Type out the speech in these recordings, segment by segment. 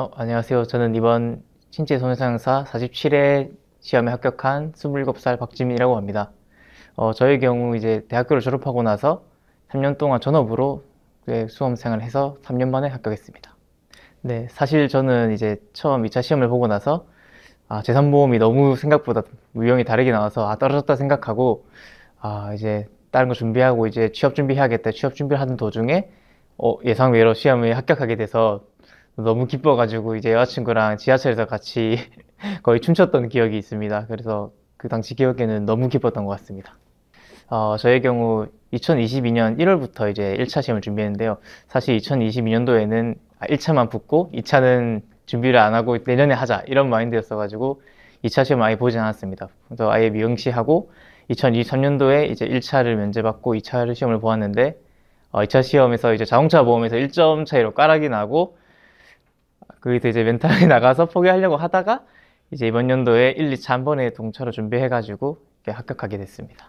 어, 안녕하세요. 저는 이번 신체 손해상사 47회 시험에 합격한 27살 박지민이라고 합니다. 어, 저의 경우 이제 대학교를 졸업하고 나서 3년 동안 전업으로 수험생을 해서 3년 만에 합격했습니다. 네, 사실 저는 이제 처음 2차 시험을 보고 나서 아, 재산보험이 너무 생각보다 유형이 다르게 나와서 아, 떨어졌다 생각하고 아, 이제 다른 거 준비하고 이제 취업 준비해야겠다 취업 준비를 하는 도중에 어, 예상 외로 시험에 합격하게 돼서 너무 기뻐가지고 이제 여자친구랑 지하철에서 같이 거의 춤췄던 기억이 있습니다. 그래서 그 당시 기억에는 너무 기뻤던 것 같습니다. 어, 저의 경우 2022년 1월부터 이제 1차 시험을 준비했는데요. 사실 2022년도에는 1차만 아, 붙고 2차는 준비를 안 하고 내년에 하자 이런 마인드였어가지고 2차 시험 아예 보지 않았습니다. 그래서 아예 미응시하고 2023년도에 이제 1차를 면제받고 2차 를 시험을 보았는데 어, 2차 시험에서 이제 자동차 보험에서 1점 차이로 까락이 나고 거기서 이제 멘탈이 나가서 포기하려고 하다가 이제 이번 연도에 1, 2차 한 번에 동차로 준비해가지고 합격하게 됐습니다.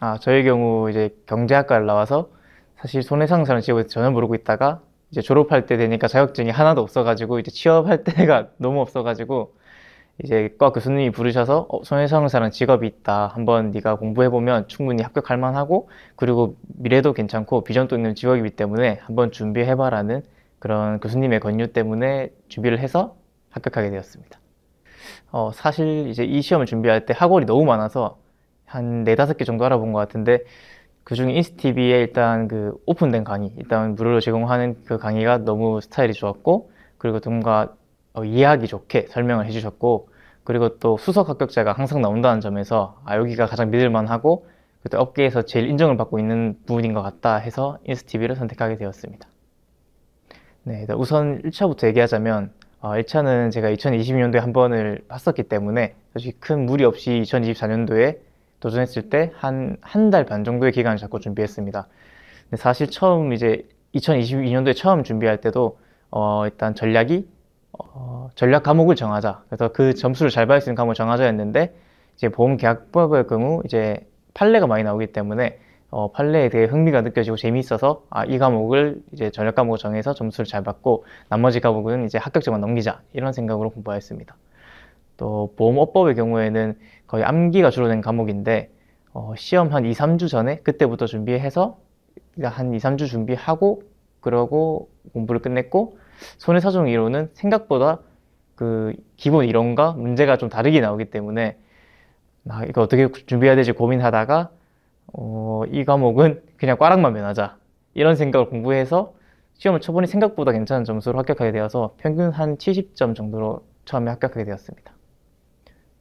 아, 저의 경우 이제 경제학과를 나와서 사실 손해상사는 지역 전혀 모르고 있다가 이제 졸업할 때 되니까 자격증이 하나도 없어가지고 이제 취업할 때가 너무 없어가지고 이제 과 교수님이 부르셔서 어, 손해상사는 직업이 있다 한번 네가 공부해보면 충분히 합격할 만하고 그리고 미래도 괜찮고 비전도 있는 직업이기 때문에 한번 준비해봐라는 그런 교수님의 권유 때문에 준비를 해서 합격하게 되었습니다. 어, 사실 이제 이 시험을 준비할 때 학원이 너무 많아서 한 네다섯 개 정도 알아본 것 같은데 그 중에 인스티비에 일단 그 오픈된 강의, 일단 무료로 제공하는 그 강의가 너무 스타일이 좋았고 그리고 뭔가 어, 이해하기 좋게 설명을 해주셨고 그리고 또 수석 합격자가 항상 나온다는 점에서 아 여기가 가장 믿을만하고 그때 업계에서 제일 인정을 받고 있는 부분인 것 같다 해서 인스티비를 선택하게 되었습니다. 네, 우선 1차부터 얘기하자면 어, 1차는 제가 2020년도에 한 번을 봤었기 때문에 사실 큰 무리 없이 2024년도에 도전했을 때 한 한 달 반 정도의 기간을 잡고 준비했습니다. 근데 사실 처음 이제 2022년도에 처음 준비할 때도 어, 일단 전략이 어, 전략 과목을 정하자. 그래서 그 점수를 잘 받을 수 있는 과목을 정하자 했는데 이제 보험 계약법의 경우 이제 판례가 많이 나오기 때문에 어, 판례에 대해 흥미가 느껴지고 재미있어서 아, 이 과목을 이제 전략 과목으로 정해서 점수를 잘 받고 나머지 과목은 이제 합격점만 넘기자 이런 생각으로 공부하였습니다. 또 보험업법의 경우에는 거의 암기가 주로 된 과목인데 어, 시험 한 2, 3주 전에 그때부터 준비해서 한 2, 3주 준비하고 그러고 공부를 끝냈고 손해사정 이론은 생각보다 그 기본 이론과 문제가 좀 다르게 나오기 때문에 아, 이거 어떻게 준비해야 될지 고민하다가 어, 이 과목은 그냥 과락만 면하자 이런 생각을 공부해서 시험을 쳐보니 생각보다 괜찮은 점수로 합격하게 되어서 평균 한 70점 정도로 처음에 합격하게 되었습니다.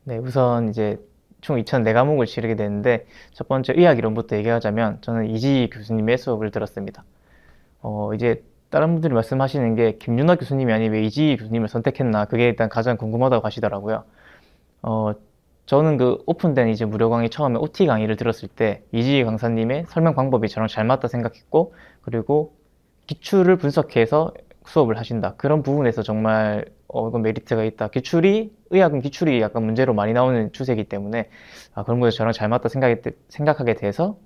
네, 우선 이제 총 2004과목을 치르게 되는데 첫 번째 의학 이론부터 얘기하자면 저는 이지 교수님의 수업을 들었습니다. 어, 이제 다른 분들이 말씀하시는 게 김윤아 교수님이 아니왜 이지 교수님을 선택했나 그게 일단 가장 궁금하다고 하시더라고요. 어, 저는 그 오픈된 이제 무료 강의 처음에 OT 강의를 들었을 때 이지희 강사님의 설명 방법이 저랑 잘 맞다 생각했고 그리고 기출을 분석해서 수업을 하신다 그런 부분에서 정말 어 이건 메리트가 있다 기출이 의학은 기출이 약간 문제로 많이 나오는 추세이기 때문에 아 그런 거에 서 저랑 잘 맞다 생각이, 생각하게 돼서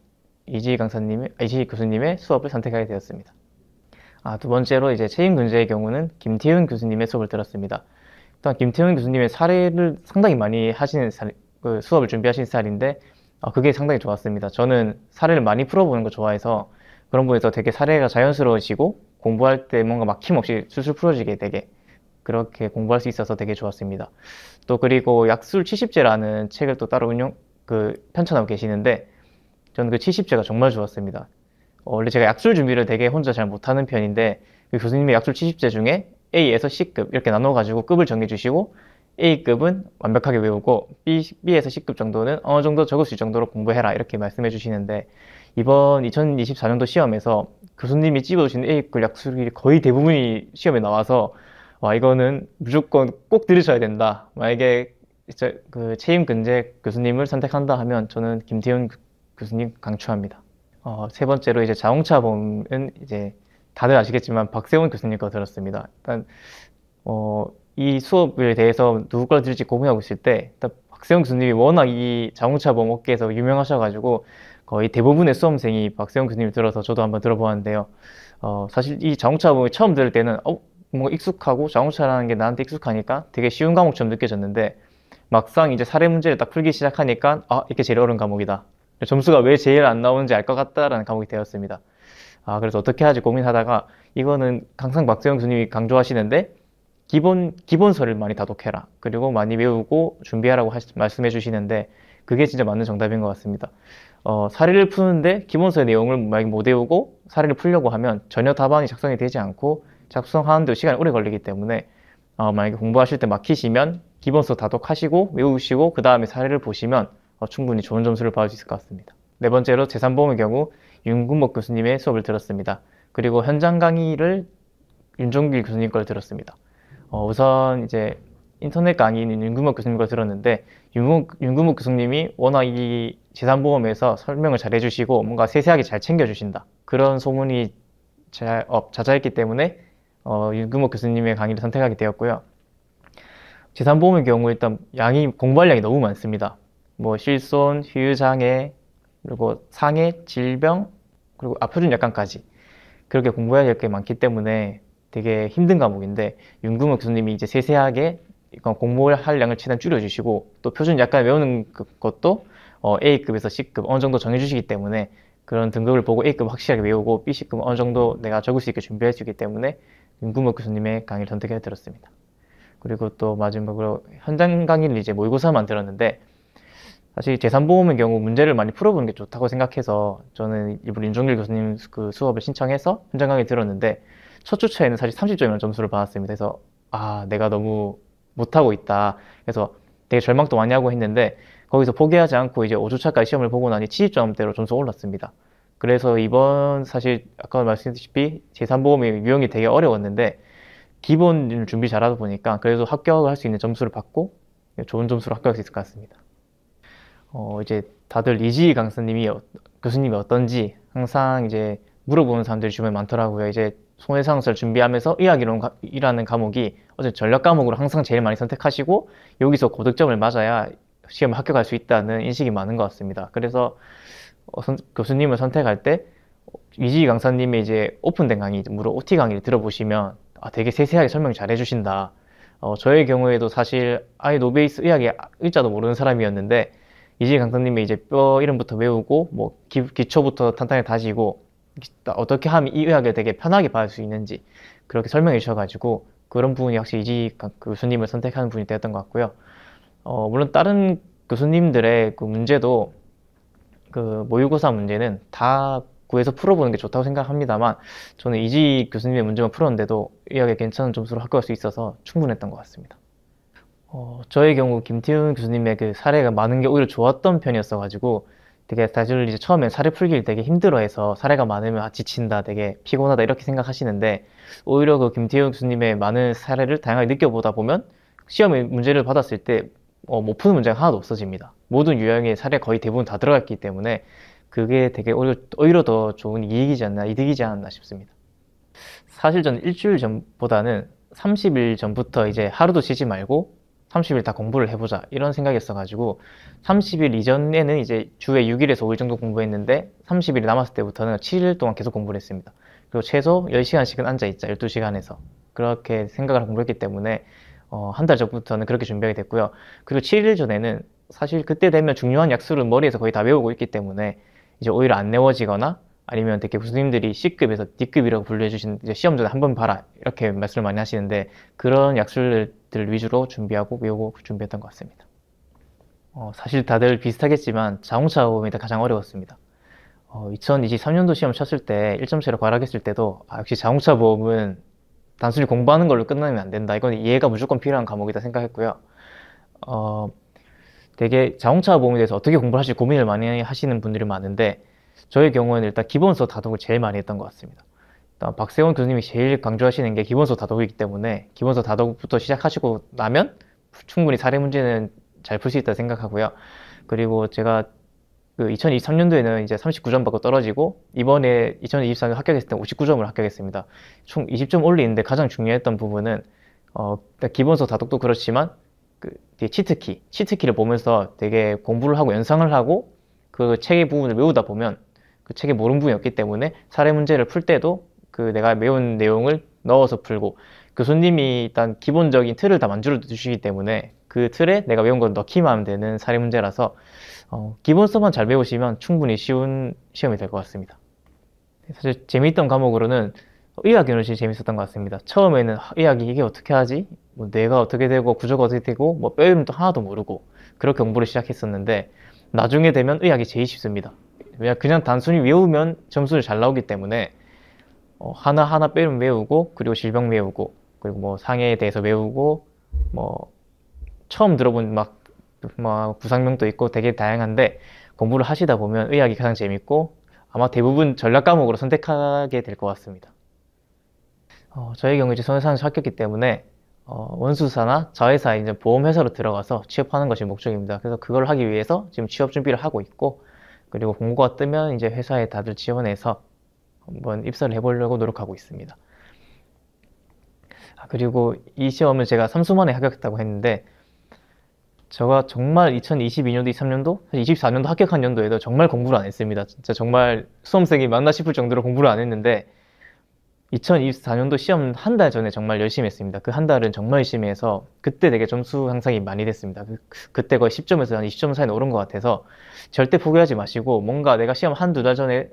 이지희 강사님의 아, 이지희 교수님의 수업을 선택하게 되었습니다 아두 번째로 이제 체인 근제의 경우는 김태훈 교수님의 수업을 들었습니다 또한 김태형 교수님의 사례를 상당히 많이 하시는 사례, 그 수업을 준비하신 스타일인데 아, 어, 그게 상당히 좋았습니다. 저는 사례를 많이 풀어보는 거 좋아해서 그런 부분에서 되게 사례가 자연스러워지고 공부할 때 뭔가 막힘없이 술술 풀어지게 되게 그렇게 공부할 수 있어서 되게 좋았습니다. 또 그리고 약술 70제라는 책을 또 따로 운영 그 편찬하고 계시는데 저는 그 70제가 정말 좋았습니다. 어, 원래 제가 약술 준비를 되게 혼자 잘 못하는 편인데 그 교수님의 약술 70제 중에 A에서 C급 이렇게 나눠가지고 급을 정해주시고 A급은 완벽하게 외우고 B, B에서 C급 정도는 어느 정도 적을 수 있을 정도로 공부해라 이렇게 말씀해 주시는데 이번 2024년도 시험에서 교수님이 찍어주신 A급 약수이 거의 대부분이 시험에 나와서 와 이거는 무조건 꼭 들으셔야 된다 만약에 이제 그 체임 근제 교수님을 선택한다 하면 저는 김태훈 교수님 강추합니다 어, 세 번째로 이제 자동차 보험은 이제 다들 아시겠지만 박세훈 교수님 거 들었습니다. 일단 어, 이 수업에 대해서 누구 걸 들을지 고민하고 있을 때 일단 박세훈 교수님이 워낙 이 자동차 보험 업계에서 유명하셔가지고 거의 대부분의 수험생이 박세훈 교수님을 들어서 저도 한번 들어보았는데요. 어, 사실 이 자동차 보험을 처음 들을 때는 어, 뭔가 익숙하고 자동차라는 게 나한테 익숙하니까 되게 쉬운 과목처럼 느껴졌는데 막상 이제 사례 문제를 딱 풀기 시작하니까 아 이게 제일 어려운 과목이다 점수가 왜 제일 안 나오는지 알 것 같다라는 과목이 되었습니다 아, 그래서 어떻게 하지 고민하다가 이거는 항상 박세영 교수님이 강조하시는데 기본 기본서를 많이 다독해라. 그리고 많이 외우고 준비하라고 하시, 말씀해 주시는데 그게 진짜 맞는 정답인 것 같습니다. 어, 사례를 푸는데 기본서의 내용을 많이 못 외우고 사례를 풀려고 하면 전혀 답안이 작성이 되지 않고 작성하는데 시간이 오래 걸리기 때문에 어, 만약에 공부하실 때 막히시면 기본서 다독하시고 외우시고 그 다음에 사례를 보시면 어, 충분히 좋은 점수를 받을 수 있을 것 같습니다. 네 번째로 재산보험의 경우 윤근목 교수님의 수업을 들었습니다. 그리고 현장 강의를 윤종길 교수님 걸 들었습니다. 어, 우선 이제 인터넷 강의는 윤근목 교수님 걸 들었는데 윤근목, 윤근목 교수님이 워낙 이 재산보험에서 설명을 잘 해주시고 뭔가 세세하게 잘 챙겨주신다 그런 소문이 자, 어, 자자했기 때문에 어, 윤근목 교수님의 강의를 선택하게 되었고요. 재산보험의 경우 일단 양이 공부할 양이 너무 많습니다. 뭐 실손, 휴유장애, 그리고 상해, 질병, 그리고 아, 표준 약간까지 그렇게 공부해야 될 게 많기 때문에 되게 힘든 과목인데 윤금호 교수님이 이제 세세하게 공부할 양을 최대한 줄여주시고 또 표준 약간 외우는 그, 것도 어, A급에서 C급 어느 정도 정해주시기 때문에 그런 등급을 보고 A급 확실하게 외우고 B급 어느 정도 내가 적을 수 있게 준비할 수 있기 때문에 윤금호 교수님의 강의를 선택해 들었습니다. 그리고 또 마지막으로 현장 강의를 이제 모의고사만 들었는데 사실 재산보험의 경우 문제를 많이 풀어보는 게 좋다고 생각해서 저는 일부러 윤종길 교수님 그 수업을 신청해서 현장 강의 들었는데 첫 주차에는 사실 30점이라는 점수를 받았습니다. 그래서 아 내가 너무 못하고 있다. 그래서 되게 절망도 많이 하고 했는데 거기서 포기하지 않고 이제 5주차까지 시험을 보고 나니 70점대로 점수 올랐습니다. 그래서 이번 사실 아까 말씀드렸다시피 재산보험의 유형이 되게 어려웠는데 기본 준비 잘하다 보니까 그래도 합격할 수 있는 점수를 받고 좋은 점수로 합격할 수 있을 것 같습니다. 어 이제 다들 이지 강사님이 어, 교수님이 어떤지 항상 이제 물어보는 사람들이 주변에 많더라고요. 이제 손해상설 준비하면서 의학이라는 과목이 어제 전략 과목으로 항상 제일 많이 선택하시고 여기서 고득점을 맞아야 시험에 합격할 수 있다는 인식이 많은 것 같습니다. 그래서 어, 선, 교수님을 선택할 때 이지 강사님의 이제 오픈된 강의, 무료 OT 강의를 들어보시면 아, 되게 세세하게 설명 잘 해주신다. 어, 저의 경우에도 사실 아예 노베이스 의학의 아, 일자도 모르는 사람이었는데 이지 강사님의 이제 뼈 이름부터 외우고 뭐 기, 기초부터 탄탄히 다지고 어떻게 하면 이 의학을 되게 편하게 받을 수 있는지 그렇게 설명해 주셔가지고 그런 부분이 확실히 이지 교수님을 선택하는 부 분이 되었던 것 같고요. 어, 물론 다른 교수님들의 그 문제도 그 모의고사 문제는 다 구해서 풀어보는 게 좋다고 생각합니다만 저는 이지 교수님의 문제만 풀었는데도 의학에 괜찮은 점수를 합격할 수 있어서 충분했던 것 같습니다. 어, 저의 경우 김태훈 교수님의 그 사례가 많은 게 오히려 좋았던 편이었어가지고 되게 사실 이제 처음에 사례 풀기를 되게 힘들어해서 사례가 많으면 아, 지친다, 되게 피곤하다 이렇게 생각하시는데 오히려 그 김태훈 교수님의 많은 사례를 다양하게 느껴보다 보면 시험에 문제를 받았을 때 어, 못 푸는 문제가 하나도 없어집니다. 모든 유형의 사례 거의 대부분 다 들어갔기 때문에 그게 되게 오히려, 오히려 더 좋은 이익이지 않나, 이득이지 않나 싶습니다. 사실 저는 일주일 전보다는 30일 전부터 이제 하루도 쉬지 말고 30일 다 공부를 해보자 이런 생각이있어가지고 30일 이전에는 이제 주에 6일에서 5일 정도 공부했는데 30일이 남았을 때부터는 7일 동안 계속 공부를 했습니다. 그리고 최소 10시간씩은 앉아있자 12시간에서 그렇게 생각을 공부했기 때문에 어, 한 달 전부터는 그렇게 준비하게 됐고요. 그리고 7일 전에는 사실 그때 되면 중요한 약수를 머리에서 거의 다 외우고 있기 때문에 이제 오히려 안내워지거나 아니면 되게 교수님들이 C급에서 D급이라고 분류해주신 시험 전에 한 번 봐라 이렇게 말씀을 많이 하시는데 그런 약술들 위주로 준비하고 외우고 준비했던 것 같습니다. 어, 사실 다들 비슷하겠지만 자동차 보험이 가장 어려웠습니다. 어, 2023년도 시험 쳤을 때 1점짜리 과락했을 때도 아, 역시 자동차 보험은 단순히 공부하는 걸로 끝나면 안 된다. 이건 이해가 무조건 필요한 과목이다 생각했고요. 어, 되게 자동차 보험에 대해서 어떻게 공부를 하실지 고민을 많이 하시는 분들이 많은데 저의 경우에는 일단 기본서 다독을 제일 많이 했던 것 같습니다. 일단 박세원 교수님이 제일 강조하시는 게 기본서 다독이기 때문에 기본서 다독부터 시작하시고 나면 충분히 사례 문제는 잘 풀 수 있다 생각하고요. 그리고 제가 그 2023년도에는 이제 39점 받고 떨어지고 이번에 2 0 2 4년 합격했을 때 59점을 합격했습니다. 총 20점 올리는데 가장 중요했던 부분은 어, 기본서 다독도 그렇지만 그 치트키, 치트키를 보면서 되게 공부를 하고 연상을 하고 그 책의 부분을 외우다 보면 그책의모른 부분이었기 때문에 사례 문제를 풀 때도 그 내가 매운 내용을 넣어서 풀고 교수님이 그 일단 기본적인 틀을 다 만들어 주시기 때문에 그 틀에 내가 외운 걸 넣기만 하면 되는 사례 문제라서 어, 기본서만 잘 배우시면 충분히 쉬운 시험이 될 것 같습니다. 사실 재미있던 과목으로는 의학 연원이 재밌었던 것 같습니다. 처음에는 의학이 이게 어떻게 하지? 뭐 뇌가 어떻게 되고 구조가 어떻게 되고 뭐 뼈 이름도 하나도 모르고 그렇게 공부를 시작했었는데 나중에 되면 의학이 제일 쉽습니다. 그냥, 그냥 단순히 외우면 점수를 잘 나오기 때문에 어, 하나하나 빼면 외우고 그리고 질병 외우고 그리고 뭐 상해에 대해서 외우고 뭐 처음 들어본 막, 막 구상명도 있고 되게 다양한데 공부를 하시다 보면 의학이 가장 재밌고 아마 대부분 전략 과목으로 선택하게 될 것 같습니다. 어, 저의 경우 이제 선회사에서 합격했기 때문에 어, 원수사나 자회사 이제 보험회사로 들어가서 취업하는 것이 목적입니다. 그래서 그걸 하기 위해서 지금 취업 준비를 하고 있고 그리고 공고가 뜨면 이제 회사에 다들 지원해서 한번 입사를 해보려고 노력하고 있습니다. 아, 그리고 이 시험을 제가 3수만에 합격했다고 했는데 제가 정말 2022년도, 23년도, 24년도 합격한 연도에도 정말 공부를 안 했습니다. 진짜 정말 수험생이 맞나 싶을 정도로 공부를 안 했는데 2024년도 시험 한 달 전에 정말 열심히 했습니다. 그 한 달은 정말 열심히 해서 그때 되게 점수 향상이 많이 됐습니다. 그, 때 거의 10점에서 한 20점 사이에 오른 것 같아서 절대 포기하지 마시고 뭔가 내가 시험 한 두 달 전에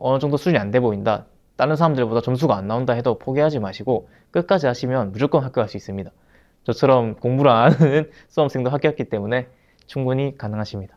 어느 정도 수준이 안 돼 보인다. 다른 사람들보다 점수가 안 나온다 해도 포기하지 마시고 끝까지 하시면 무조건 합격할 수 있습니다. 저처럼 공부를 안 하는 수험생도 합격했기 때문에 충분히 가능하십니다.